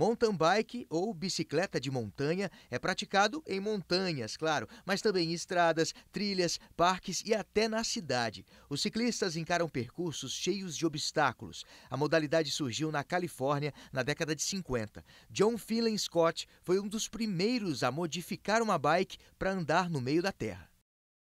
Mountain bike ou bicicleta de montanha é praticado em montanhas, claro, mas também em estradas, trilhas, parques e até na cidade. Os ciclistas encaram percursos cheios de obstáculos. A modalidade surgiu na Califórnia na década de 50. John Phelan Scott foi um dos primeiros a modificar uma bike para andar no meio da terra.